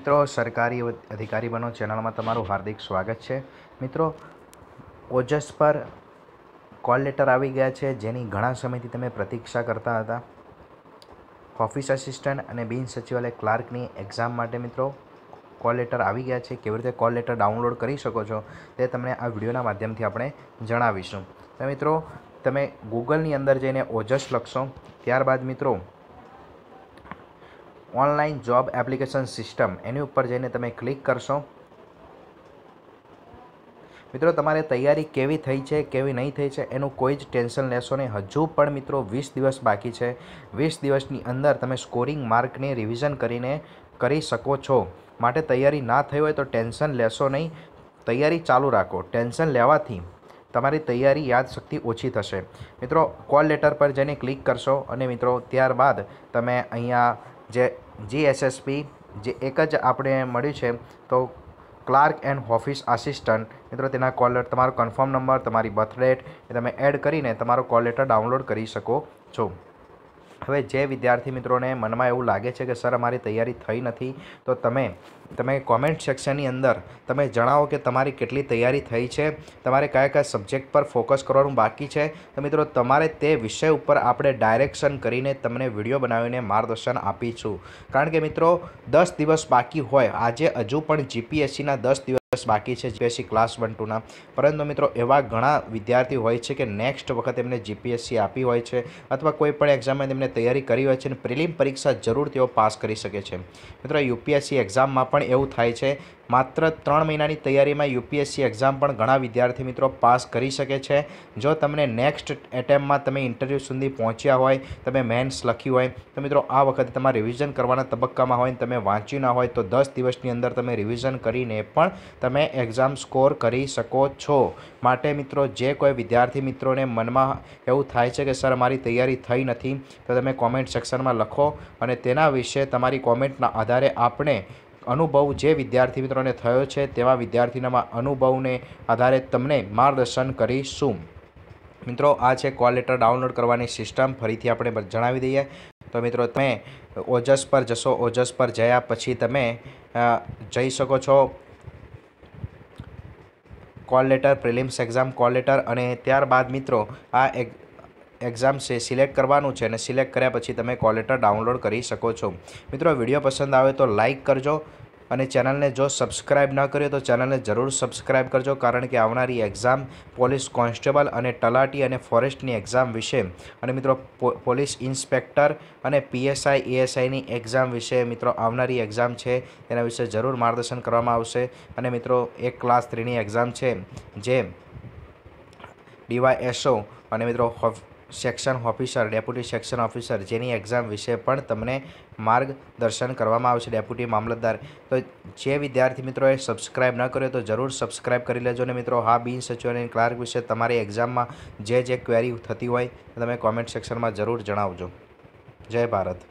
મિત્રો સરકારી અધિકારી બનો ચેનલમાં તમારું હાર્દિક સ્વાગત છે મિત્રો ઓજસ પર કોલ લેટર આવી ગયા છે જેની ઘણા સમયથી તમે પ્રતીક્ષા કરતા હતા ઓફિસ આસિસ્ટન્ટ અને બિન સચિવાલય ક્લાર્કની એક્ઝામ માટે મિત્રો કોલ લેટર આવી ગયા છે કેવી રીતે કોલ લેટર ડાઉનલોડ કરી શકો છો તે તમને આ વિડીયોના માધ્યમથી આપણે જણાવીશું તો મિત્રો તમે ગૂગલની અંદર જઈને ઓજસ લખશો ત્યારબાદ મિત્રો ઓનલાઈન જોબ એપ્લિકેશન સિસ્ટમ એની ઉપર જઈને તમે ક્લિક કરશો મિત્રો તમારે તૈયારી કેવી થઈ છે કેવી નહીં થઈ છે એનું કોઈ જ ટેન્શન લેશો નહીં હજુ પણ મિત્રો વીસ દિવસ બાકી છે વીસ દિવસની અંદર તમે સ્કોરિંગ માર્કને રિવિઝન કરીને કરી શકો છો માટે તૈયારી ના થઈ હોય તો ટેન્શન લેશો નહીં તૈયારી ચાલુ રાખો ટેન્શન લેવાથી તમારી તૈયારી યાદશક્તિ ઓછી થશે મિત્રો કોલ લેટર પર જઈને ક્લિક કરશો અને મિત્રો ત્યારબાદ તમે અહીંયા જે જીએસએસપી જે એક જ આપણે મળ્યું છે તો ક્લાર્ક એન્ડ ઓફિસ આસિસ્ટન્ટ મિત્રો તેના કોલ તમારો કન્ફર્મ નંબર તમારી બર્થ ડેટ એ તમે એડ કરીને તમારો કોલ લેટર ડાઉનલોડ કરી શકો છો હવે જે વિદ્યાર્થી મિત્રોને મનમાં એવું લાગે છે કે સર અમારી તૈયારી થઈ નથી તો તમે તમે કોમેન્ટ સેક્શનની અંદર તમે જણાવો કે તમારી કેટલી તૈયારી થઈ છે તમારે કયા કયા સબ્જેક્ટ પર ફોકસ કરવાનું બાકી છે તો મિત્રો તમારે તે વિષય ઉપર આપણે ડાયરેક્શન કરીને તમને વિડીયો બનાવીને માર્ગદર્શન આપીશું કારણ કે મિત્રો દસ દિવસ બાકી હોય આજે હજુ પણ જીપીએસસીના દસ દિવસ દિવસ બાકી છે જીપીએસસી ક્લાસ વન ટુના પરંતુ મિત્રો એવા ઘણા વિદ્યાર્થીઓ હોય છે કે નેક્સ્ટ વખત એમને જીપીએસસી આપી હોય છે અથવા કોઈ પણ એક્ઝામમાં તેમને તૈયારી કરી હોય છે અને પ્રિલિમ પરીક્ષા જરૂર તેઓ પાસ કરી શકે છે મિત્રો યુપીએસસી એક્ઝામમાં પણ એવું થાય છે માત્ર ત્રણ મહિનાની તૈયારીમાં યુપીએસસી એક્ઝામ પણ ઘણા વિદ્યાર્થી મિત્રો પાસ કરી શકે છે જો તમને નેક્સ્ટ એટેમ્પમાં તમે ઇન્ટરવ્યૂ સુધી પહોંચ્યા હોય તમે મેન્સ લખ્યું હોય તો મિત્રો આ વખતે તમારે રિવિઝન કરવાના તબક્કામાં હોય તમે વાંચ્યું ના હોય તો દસ દિવસની અંદર તમે રિવિઝન કરીને પણ તમે એક્ઝામ સ્કોર કરી શકો છો માટે મિત્રો જે કોઈ વિદ્યાર્થી મિત્રોને મનમાં એવું થાય છે કે સર મારી તૈયારી થઈ નથી તો તમે કોમેન્ટ સેક્શનમાં લખો અને તેના વિશે તમારી કોમેન્ટના આધારે આપણે અનુભવ જે વિદ્યાર્થી મિત્રોને થયો છે તેવા વિદ્યાર્થીના અનુભવને આધારે તમને માર્ગદર્શન કરીશું મિત્રો આ છે કોલ લેટર ડાઉનલોડ કરવાની સિસ્ટમ ફરીથી આપણે જણાવી દઈએ તો મિત્રો તમે ઓજસ પર જશો ઓજસ પર જયા પછી તમે જઈ શકો છો call letter prelims exam call letter અને ત્યારબાદ મિત્રો આ એક એક્ઝામ છે સિલેક્ટ કરવાનું છે અને સિલેક્ટ કર્યા પછી તમે કોલેટર ડાઉનલોડ કરી શકો છો મિત્રો વિડીયો પસંદ આવે તો લાઇક કરજો અને ચેનલને જો સબસ્ક્રાઇબ ન કર્યો તો ચેનલને જરૂર સબસ્ક્રાઇબ કરજો કારણ કે આવનારી એક્ઝામ પોલીસ કોન્સ્ટેબલ અને તલાટી અને ફોરેસ્ટની એક્ઝામ વિશે અને મિત્રો પોલીસ ઇન્સ્પેક્ટર અને પીએસઆઈ એએસઆઈની એક્ઝામ વિશે મિત્રો આવનારી એક્ઝામ છે તેના વિશે જરૂર માર્ગદર્શન કરવામાં આવશે અને મિત્રો એક ક્લાસ થ્રીની એક્ઝામ છે જે ડીવાયએસઓ અને મિત્રો section officer deputy section officer જેની એક્ઝામ વિશે પણ તમને માર્ગદર્શન કરવામાં આવશે ડેપ્યુટી મામલતદાર તો જે વિદ્યાર્થી મિત્રોએ સબસ્ક્રાઇબ ન કર્યો તો જરૂર સબસ્ક્રાઇબ કરી લેજો ને મિત્રો હા બિન સચિવ ક્લાર્ક વિશે તમારી એક્ઝામમાં જે જે ક્વેરી થતી હોય તમે કોમેન્ટ સેક્શનમાં જરૂર જણાવજો જય ભારત